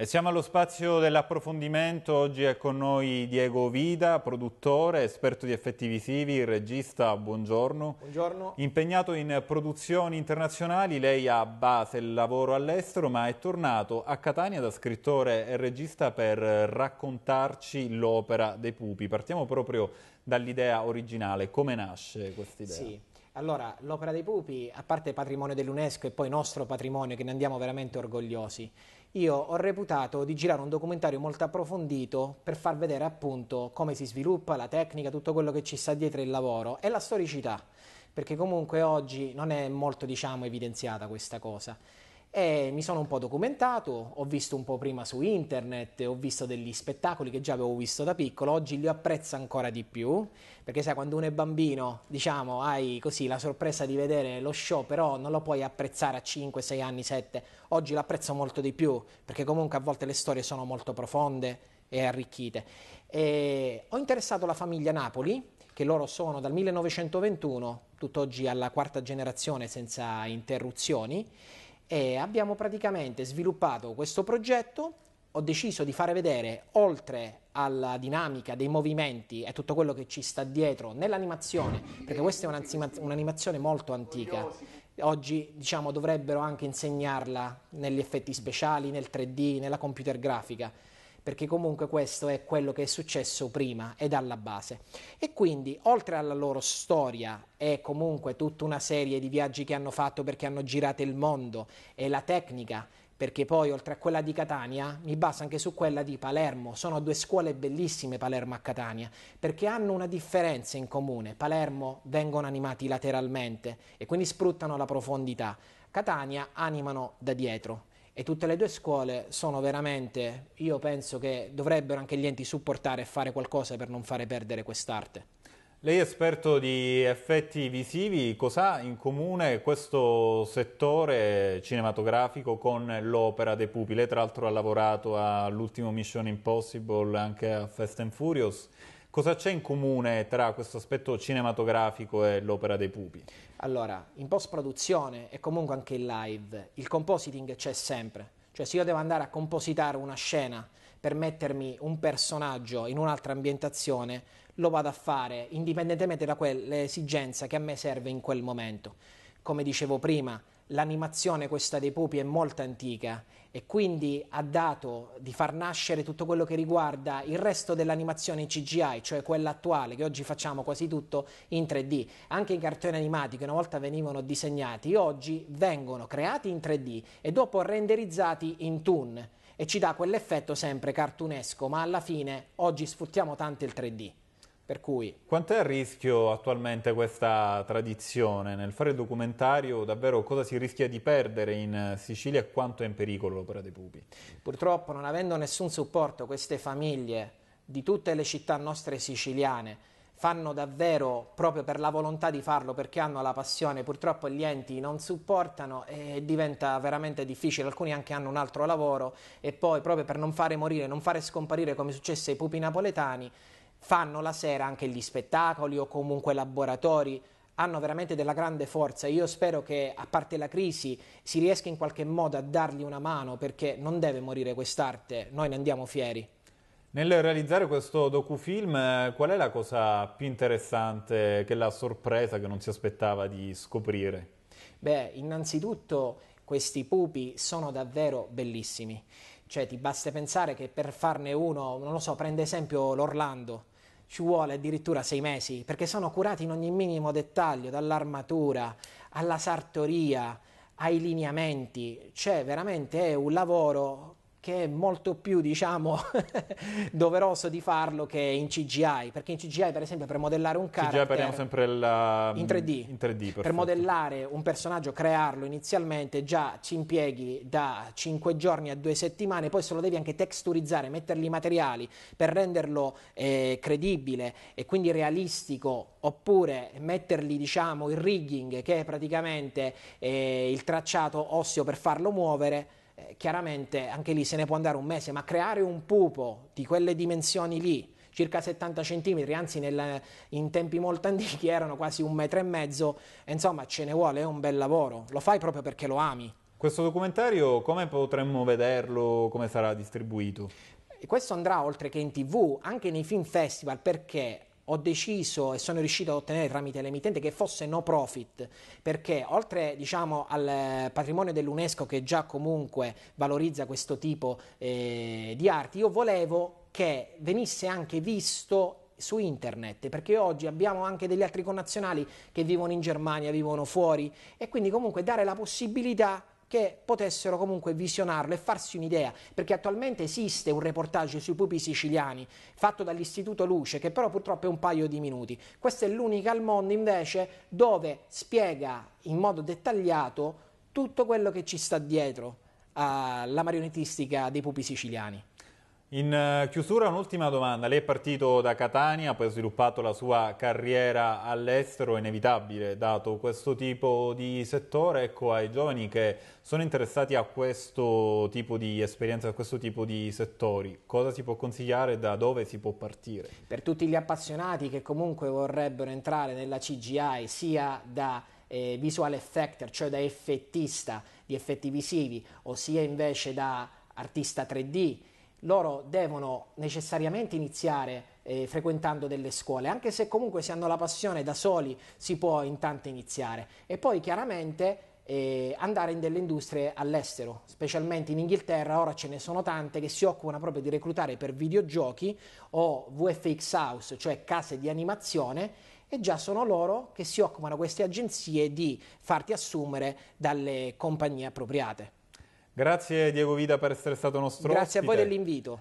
E siamo allo spazio dell'approfondimento, oggi è con noi Diego Vida, produttore, esperto di effetti visivi, regista, buongiorno. Buongiorno. Impegnato in produzioni internazionali, lei ha base il lavoro all'estero ma è tornato a Catania da scrittore e regista per raccontarci l'opera dei pupi. Partiamo proprio dall'idea originale, come nasce questa idea? Sì. Allora, l'opera dei pupi, a parte patrimonio dell'UNESCO e poi nostro patrimonio, che ne andiamo veramente orgogliosi, io ho reputato di girare un documentario molto approfondito per far vedere appunto come si sviluppa la tecnica, tutto quello che ci sta dietro il lavoro e la storicità, perché comunque oggi non è molto diciamo evidenziata questa cosa. E mi sono un po' documentato, ho visto un po' prima su internet, ho visto degli spettacoli che già avevo visto da piccolo, oggi li apprezzo ancora di più, perché sai quando uno è bambino, diciamo, hai così la sorpresa di vedere lo show, però non lo puoi apprezzare a 5, 6 anni, 7, oggi l'apprezzo molto di più, perché comunque a volte le storie sono molto profonde e arricchite. E ho interessato la famiglia Napoli, che loro sono dal 1921, tutt'oggi alla quarta generazione senza interruzioni, e abbiamo praticamente sviluppato questo progetto, ho deciso di fare vedere oltre alla dinamica dei movimenti e tutto quello che ci sta dietro nell'animazione, perché questa è un'animazione molto antica. Oggi diciamo, dovrebbero anche insegnarla negli effetti speciali, nel 3D, nella computer grafica perché comunque questo è quello che è successo prima ed alla base. E quindi, oltre alla loro storia e comunque tutta una serie di viaggi che hanno fatto perché hanno girato il mondo e la tecnica, perché poi oltre a quella di Catania mi baso anche su quella di Palermo, sono due scuole bellissime Palermo e Catania, perché hanno una differenza in comune, Palermo vengono animati lateralmente e quindi sfruttano la profondità, Catania animano da dietro, e tutte le due scuole sono veramente, io penso che dovrebbero anche gli enti supportare e fare qualcosa per non fare perdere quest'arte. Lei è esperto di effetti visivi, cos'ha in comune questo settore cinematografico con l'opera dei pupi? Lei tra l'altro ha lavorato all'ultimo Mission Impossible, anche a Fast and Furious. Cosa c'è in comune tra questo aspetto cinematografico e l'opera dei pupi? Allora, in post-produzione e comunque anche in live, il compositing c'è sempre. Cioè se io devo andare a compositare una scena per mettermi un personaggio in un'altra ambientazione, lo vado a fare indipendentemente da quell'esigenza che a me serve in quel momento. Come dicevo prima, l'animazione questa dei pupi è molto antica e quindi ha dato di far nascere tutto quello che riguarda il resto dell'animazione CGI, cioè quella attuale che oggi facciamo quasi tutto in 3D. Anche i cartoni animati che una volta venivano disegnati, oggi vengono creati in 3D e dopo renderizzati in Toon e ci dà quell'effetto sempre cartunesco, ma alla fine oggi sfruttiamo tanto il 3D. Per cui... Quant'è a rischio attualmente questa tradizione? Nel fare il documentario davvero cosa si rischia di perdere in Sicilia e quanto è in pericolo l'opera dei pupi? Purtroppo non avendo nessun supporto queste famiglie di tutte le città nostre siciliane fanno davvero proprio per la volontà di farlo perché hanno la passione, purtroppo gli enti non supportano e diventa veramente difficile, alcuni anche hanno un altro lavoro e poi proprio per non fare morire, non fare scomparire come è successo ai pupi napoletani fanno la sera anche gli spettacoli o comunque laboratori, hanno veramente della grande forza. Io spero che, a parte la crisi, si riesca in qualche modo a dargli una mano perché non deve morire quest'arte, noi ne andiamo fieri. Nel realizzare questo docufilm, eh, qual è la cosa più interessante che la sorpresa, che non si aspettava di scoprire? Beh, innanzitutto questi pupi sono davvero bellissimi. Cioè ti basta pensare che per farne uno, non lo so, prende esempio l'Orlando, ci vuole addirittura sei mesi, perché sono curati in ogni minimo dettaglio, dall'armatura alla sartoria, ai lineamenti, cioè veramente è un lavoro che è molto più, diciamo, doveroso di farlo che in CGI, perché in CGI, per esempio, per modellare un character... CGI parliamo sempre la... in 3D. Mm, in 3D per modellare un personaggio, crearlo inizialmente, già ci impieghi da 5 giorni a 2 settimane, poi se lo devi anche texturizzare, mettergli i materiali per renderlo eh, credibile e quindi realistico, oppure mettergli, diciamo, il rigging, che è praticamente eh, il tracciato osseo per farlo muovere, eh, chiaramente anche lì se ne può andare un mese, ma creare un pupo di quelle dimensioni lì, circa 70 cm, anzi nel, in tempi molto antichi erano quasi un metro e mezzo, insomma ce ne vuole, è un bel lavoro, lo fai proprio perché lo ami. Questo documentario come potremmo vederlo, come sarà distribuito? E questo andrà oltre che in tv, anche nei film festival, perché ho deciso e sono riuscito ad ottenere tramite l'emittente che fosse no profit, perché oltre diciamo, al patrimonio dell'UNESCO che già comunque valorizza questo tipo eh, di arti, io volevo che venisse anche visto su internet, perché oggi abbiamo anche degli altri connazionali che vivono in Germania, vivono fuori e quindi comunque dare la possibilità che potessero comunque visionarlo e farsi un'idea, perché attualmente esiste un reportage sui pupi siciliani fatto dall'Istituto Luce, che però purtroppo è un paio di minuti. Questa è l'unica al mondo invece dove spiega in modo dettagliato tutto quello che ci sta dietro alla eh, marionettistica dei pupi siciliani. In eh, chiusura un'ultima domanda, lei è partito da Catania, poi ha sviluppato la sua carriera all'estero, è inevitabile dato questo tipo di settore, ecco ai giovani che sono interessati a questo tipo di esperienza, a questo tipo di settori, cosa si può consigliare, da dove si può partire? Per tutti gli appassionati che comunque vorrebbero entrare nella CGI sia da eh, visual effector, cioè da effettista di effetti visivi, o sia invece da artista 3D, loro devono necessariamente iniziare eh, frequentando delle scuole, anche se comunque se hanno la passione da soli si può intanto iniziare e poi chiaramente eh, andare in delle industrie all'estero, specialmente in Inghilterra, ora ce ne sono tante che si occupano proprio di reclutare per videogiochi o VFX house, cioè case di animazione e già sono loro che si occupano queste agenzie di farti assumere dalle compagnie appropriate. Grazie Diego Vida per essere stato nostro Grazie ospite. Grazie a voi dell'invito.